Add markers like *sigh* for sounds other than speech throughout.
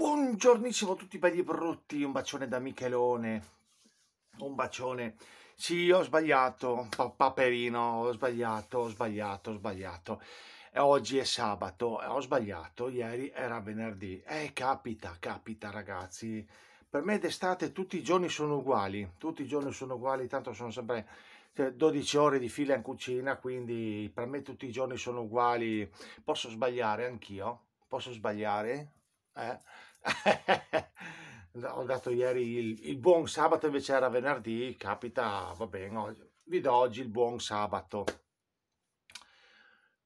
Buongiornissimo a tutti belli brutti, un bacione da Michelone, un bacione. Sì, ho sbagliato, pa- paperino, ho sbagliato, ho sbagliato, ho sbagliato. E oggi è sabato, ho sbagliato, ieri era venerdì. Eh, capita, capita ragazzi. Per me d'estate tutti i giorni sono uguali, tutti i giorni sono uguali, tanto sono sempre 12 cioè, ore di fila in cucina, quindi per me tutti i giorni sono uguali. Posso sbagliare anch'io? Posso sbagliare? Eh? Eh, ho dato ieri il, il, buon sabato invece era venerdì capita va bene oggi, vi do oggi il buon sabato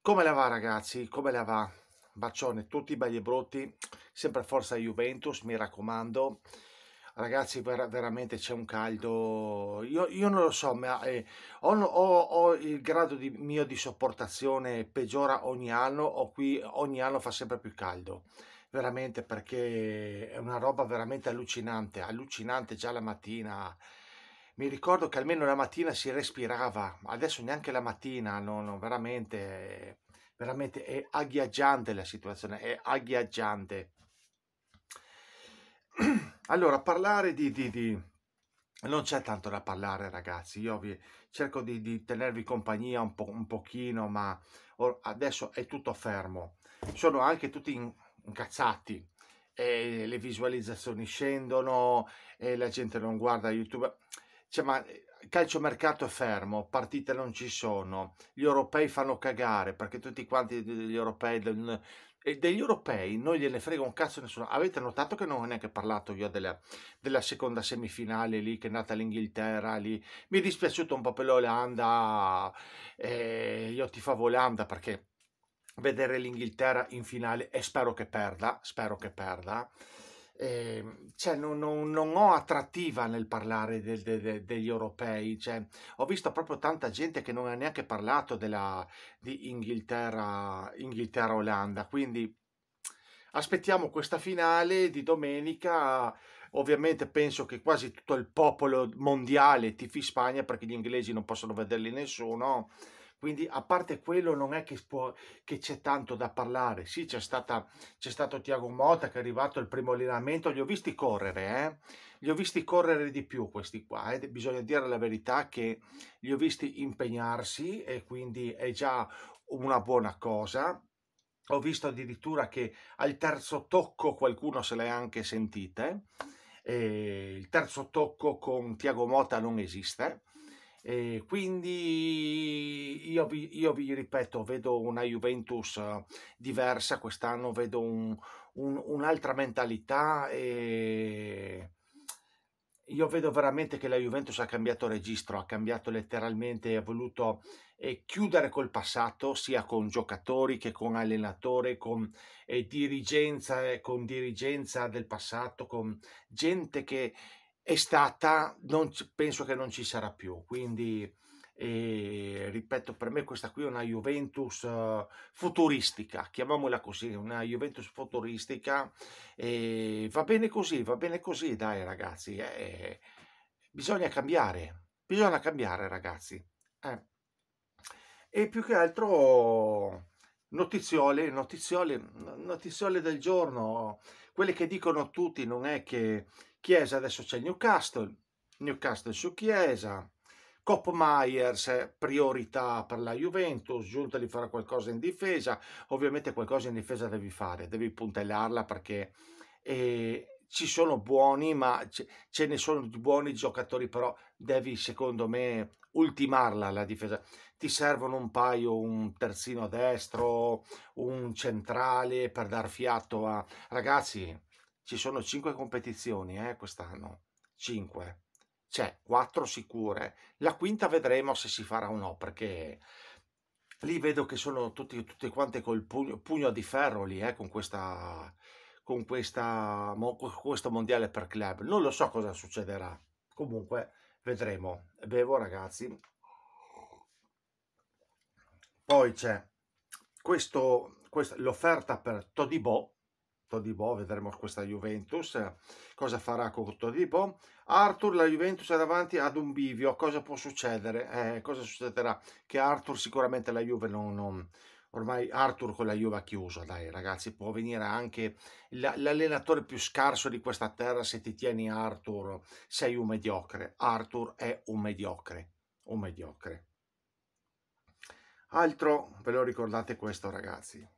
come la va ragazzi come la va bacione tutti belli e brutti sempre forza Juventus mi raccomando ragazzi ver veramente c'è un caldo io, io, non lo so ma eh, ho, ho, ho, il grado di, mio di sopportazione peggiora ogni anno o qui ogni anno fa sempre più caldo veramente perché è una roba veramente allucinante, allucinante già la mattina. Mi ricordo che almeno la mattina si respirava, adesso neanche la mattina, no, no, veramente, veramente è agghiaggiante la situazione, è agghiaggiante. *clears throat* Allora, parlare di, di, di... non c'è tanto da parlare ragazzi, io vi cerco di, di tenervi compagnia un, po', un pochino, ma adesso è tutto fermo. Sono anche tutti in, incazzati, eh, le visualizzazioni scendono, e la gente non guarda YouTube. Cioè, ma eh, calciomercato è fermo, partite non ci sono, gli europei fanno cagare perché tutti quanti degli europei del, e degli europei non gliene frega un cazzo nessuno. Avete notato che non ho neanche parlato io della, della seconda semifinale lì che è nata l'Inghilterra lì. Mi è dispiaciuto un po' per l'Olanda, eh, io ti favo l'Olanda perché vedere l'Inghilterra in finale e spero che perda, spero che perda. Eh, cioè, non, non, non, ho attrattiva nel parlare del, de, de, degli europei. Cioè, ho visto proprio tanta gente che non ha neanche parlato della, di Inghilterra, Inghilterra-Olanda. Quindi aspettiamo questa finale di domenica. Ovviamente penso che quasi tutto il popolo mondiale tifi Spagna perché gli inglesi non possono vederli nessuno. Quindi a parte quello non è che, c'è tanto da parlare. Sì, c'è, stato Tiago Mota che è arrivato al primo allenamento, li ho visti correre, eh? li ho visti correre di più questi qua, eh? bisogna dire la verità che li ho visti impegnarsi e quindi è già una buona cosa. Ho visto addirittura che al terzo tocco qualcuno se l'è anche sentita. il terzo tocco con Tiago Mota non esiste. Eh, quindi io vi, io vi, ripeto, vedo una Juventus eh, diversa quest'anno, vedo un, un, un'altra mentalità e io vedo veramente che la Juventus ha cambiato registro, ha cambiato letteralmente, ha voluto eh, chiudere col passato, sia con giocatori che con allenatore, con eh, dirigenza, eh, con dirigenza del passato, con gente che è stata, non, penso che non ci sarà più. Quindi e ripeto per me questa qui è una Juventus eh, futuristica chiamiamola così una Juventus futuristica e va bene così va bene così dai ragazzi eh, bisogna cambiare bisogna cambiare ragazzi eh. e più che altro notiziole notiziole notiziole del giorno quelle che dicono tutti non è che Chiesa adesso c'è il Newcastle Newcastle su Chiesa Cop Myers, priorità per la Juventus, Giunta di fare qualcosa in difesa, ovviamente qualcosa in difesa devi fare, devi puntellarla perché eh, ci sono buoni, ma ce ne sono buoni giocatori, però devi secondo me ultimarla la difesa. Ti servono un paio, un terzino destro, un centrale per dar fiato a... Ragazzi, ci sono cinque competizioni eh, quest'anno, cinque c'è, cioè, quattro sicure. La quinta vedremo se si farà o no, perché lì vedo che sono tutti, tutte quante col pugno, pugno di ferro lì, eh, con questa con questa, questo mondiale per club. Non lo so cosa succederà. Comunque vedremo. Bevo ragazzi. Poi c'è questo, questo l'offerta per Todibo Todibo, vedremo questa Juventus, cosa farà con Todibo. Arthur, la Juventus è davanti ad un bivio, cosa può succedere? Eh, cosa succederà? Che Arthur sicuramente la Juve non, non ormai Arthur con la Juve ha chiuso, dai ragazzi, può venire anche l'allenatore più scarso di questa terra se ti tieni Arthur, sei un mediocre, Arthur è un mediocre, un mediocre. Altro, ve lo ricordate questo ragazzi.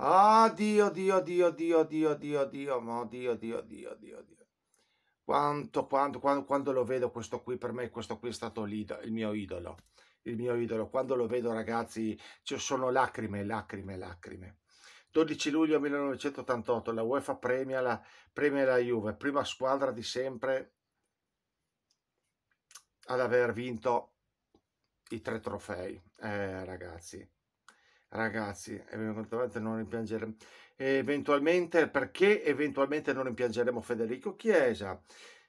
Ah, Dio, Dio, Dio, Dio, Dio, Dio, Dio, ma Dio, Dio, Dio, Dio, Dio. Quanto, quanto, quando, quando lo vedo questo qui, per me questo qui è stato il mio idolo, il mio idolo. Quando lo vedo, ragazzi, ci sono lacrime, lacrime, lacrime. 12 luglio 1988, la UEFA premia la, premia la Juve, prima squadra di sempre ad aver vinto i tre trofei. Eh, ragazzi, ragazzi, eventualmente non rimpiangeremo, eventualmente perché eventualmente non rimpiangeremo Federico Chiesa,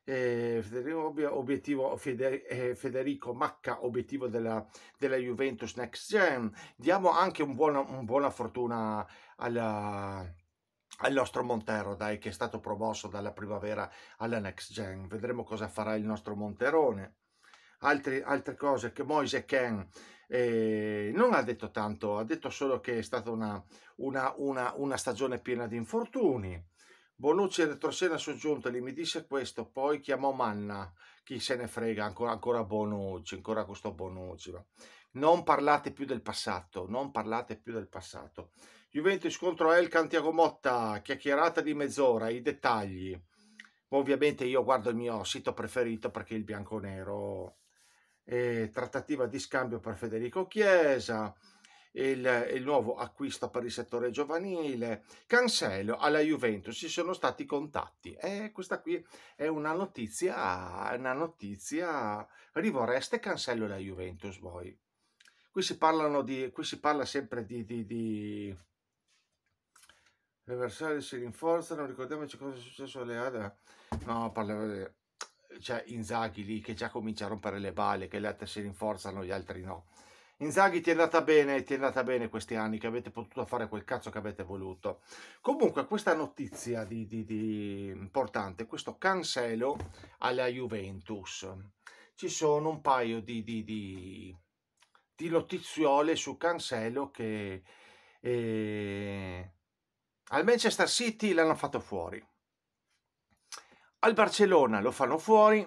eh, Federico, obiettivo, eh, Federico Macca, obiettivo della, della, Juventus Next Gen. Diamo anche un buona, un buona fortuna alla, al nostro Montero, dai, che è stato promosso dalla primavera alla Next Gen. Vedremo cosa farà il nostro Monterone altre, altre cose che Moise Ken eh, non ha detto tanto, ha detto solo che è stata una, una, una, una stagione piena di infortuni. Bonucci retroscena su Giuntoli, mi disse questo, poi chiamò Manna, chi se ne frega, ancora, ancora Bonucci, ancora questo Bonucci. Non parlate più del passato, non parlate più del passato. Juventus contro El Cantiago Motta, chiacchierata di mezz'ora, i dettagli. Ovviamente io guardo il mio sito preferito perché il bianco-nero eh, trattativa di scambio per Federico Chiesa, il, il, nuovo acquisto per il settore giovanile, Cancelo alla Juventus, ci sono stati contatti. E questa qui è una notizia, una notizia rivoreste Cancelo alla Juventus voi. Qui si, di, qui si parla sempre di, di, di... Le avversarie si rinforzano, ricordiamoci cosa è successo alle ADA. No, parliamo di... Eh, c'è Inzaghi lì che già comincia a rompere le balle, che gli altri si rinforzano, gli altri no. Inzaghi ti è andata bene, ti è andata bene questi anni che avete potuto fare quel cazzo che avete voluto. Comunque questa notizia di, di, di importante, questo cancelo alla Juventus. Ci sono un paio di, di notiziole su cancelo che eh, al Manchester City l'hanno fatto fuori. Al Barcellona lo fanno fuori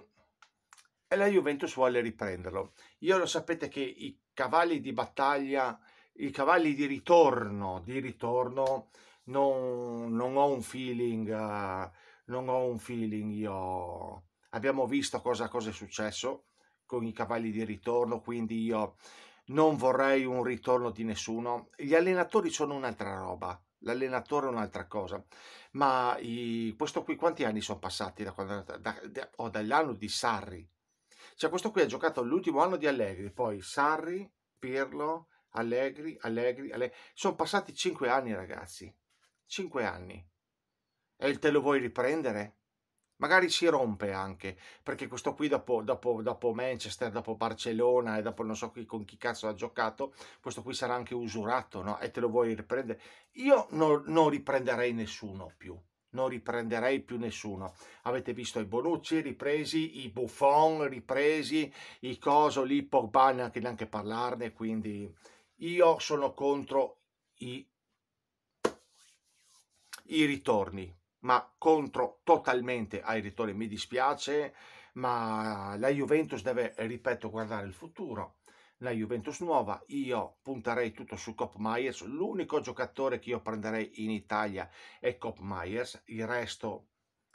e la Juventus vuole riprenderlo. Io lo sapete che i cavalli di battaglia, i cavalli di ritorno, di ritorno, non, non ho un feeling, uh, non ho un feeling io. Abbiamo visto cosa, cosa è successo con i cavalli di ritorno, quindi io non vorrei un ritorno di nessuno. Gli allenatori sono un'altra roba l'allenatore è un'altra cosa, ma i, questo qui quanti anni sono passati da quando, da, da, oh, dall'anno di Sarri? Cioè questo qui ha giocato l'ultimo anno di Allegri, poi Sarri, Pirlo, Allegri, Allegri, Allegri. Sono passati cinque anni ragazzi, Cinque anni. E te lo vuoi riprendere? magari si rompe anche, perché questo qui dopo, dopo, dopo, Manchester, dopo Barcellona e dopo non so qui con chi cazzo ha giocato, questo qui sarà anche usurato, no? E te lo vuoi riprendere? Io no, non riprenderei nessuno più, non riprenderei più nessuno. Avete visto i Bonucci ripresi, i Buffon ripresi, i Coso lì, Pogba neanche, neanche parlarne, quindi io sono contro i, i ritorni, ma contro totalmente ai rettori Mi dispiace, ma la Juventus deve, ripeto, guardare il futuro. La Juventus nuova, io punterei tutto su Cop Myers. L'unico giocatore che io prenderei in Italia è Cop Myers, il resto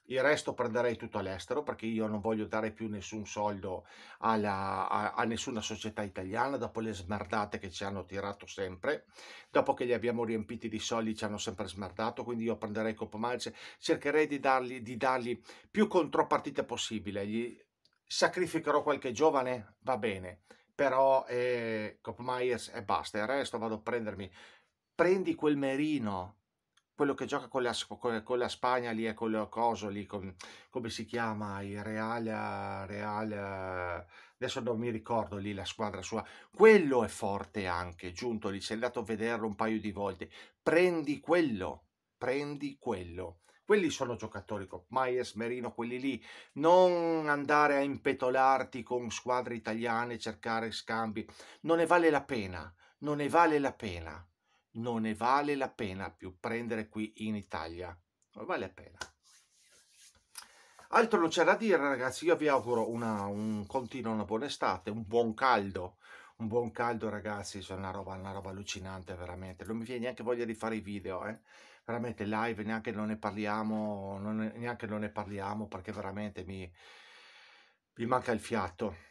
il resto prenderei tutto all'estero perché io non voglio dare più nessun soldo alla, a, a, nessuna società italiana dopo le smerdate che ci hanno tirato sempre dopo che li abbiamo riempiti di soldi ci hanno sempre smerdato quindi io prenderei Copomalce cioè cercherei di dargli, di dargli più contropartite possibile gli sacrificherò qualche giovane va bene però eh, Copmeyers e basta il resto vado a prendermi prendi quel merino quello che gioca con la, con la Spagna lì è quello coso lì, con, come si chiama, il Real, Real, adesso non mi ricordo lì la squadra sua, quello è forte anche, giunto lì, sei andato a vederlo un paio di volte, prendi quello, prendi quello quelli sono giocatori come Maies, Merino, quelli lì, non andare a impetolarti con squadre italiane, cercare scambi, non ne vale la pena, non ne vale la pena non ne vale la pena più prendere qui in Italia. Non vale la pena. Altro non c'è da dire ragazzi, io vi auguro una, un continuo, una buona estate, un buon caldo, un buon caldo ragazzi, cioè una roba, una roba allucinante veramente, non mi viene neanche voglia di fare i video, eh? veramente live neanche non ne parliamo, non neanche non ne parliamo perché veramente mi, mi manca il fiato.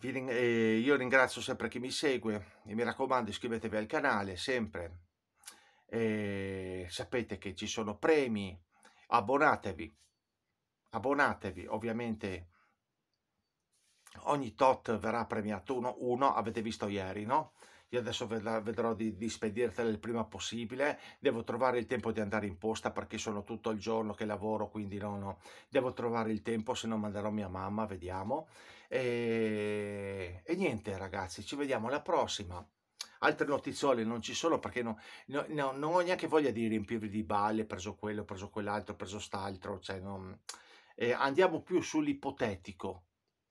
Eh, io ringrazio sempre chi mi segue e mi raccomando iscrivetevi al canale sempre. E eh, sapete che ci sono premi, abbonatevi, abbonatevi ovviamente ogni tot verrà premiato uno, uno avete visto ieri, no? Io adesso vedrò di, di spedirtela il prima possibile. Devo trovare il tempo di andare in posta perché sono tutto il giorno che lavoro, quindi no, no. Devo trovare il tempo, se no manderò mia mamma, vediamo. E, e niente ragazzi, ci vediamo alla prossima altre notizie non ci sono perché no, no, no, non ho neanche voglia di riempirvi di balle, preso quello, preso quell'altro, preso quest'altro. cioè non... eh, andiamo più sull'ipotetico,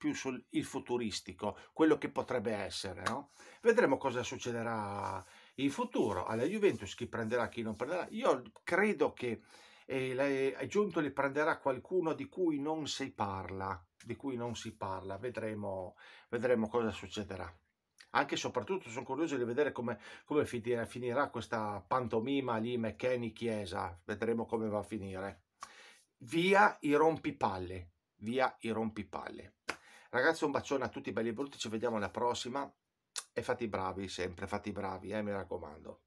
più sul il futuristico, quello che potrebbe essere. No? Vedremo cosa succederà in futuro alla Juventus, chi prenderà, chi non prenderà. Io credo che eh, è giunto li prenderà qualcuno di cui non si parla, di cui non si parla, vedremo, vedremo cosa succederà anche e soprattutto sono curioso di vedere come, come finirà questa pantomima lì McKenny Chiesa, vedremo come va a finire. Via i rompipalle, via i rompipalle. Ragazzi, un bacione a tutti belli e brutti, ci vediamo alla prossima e fate i bravi sempre, fate i bravi, eh, mi raccomando.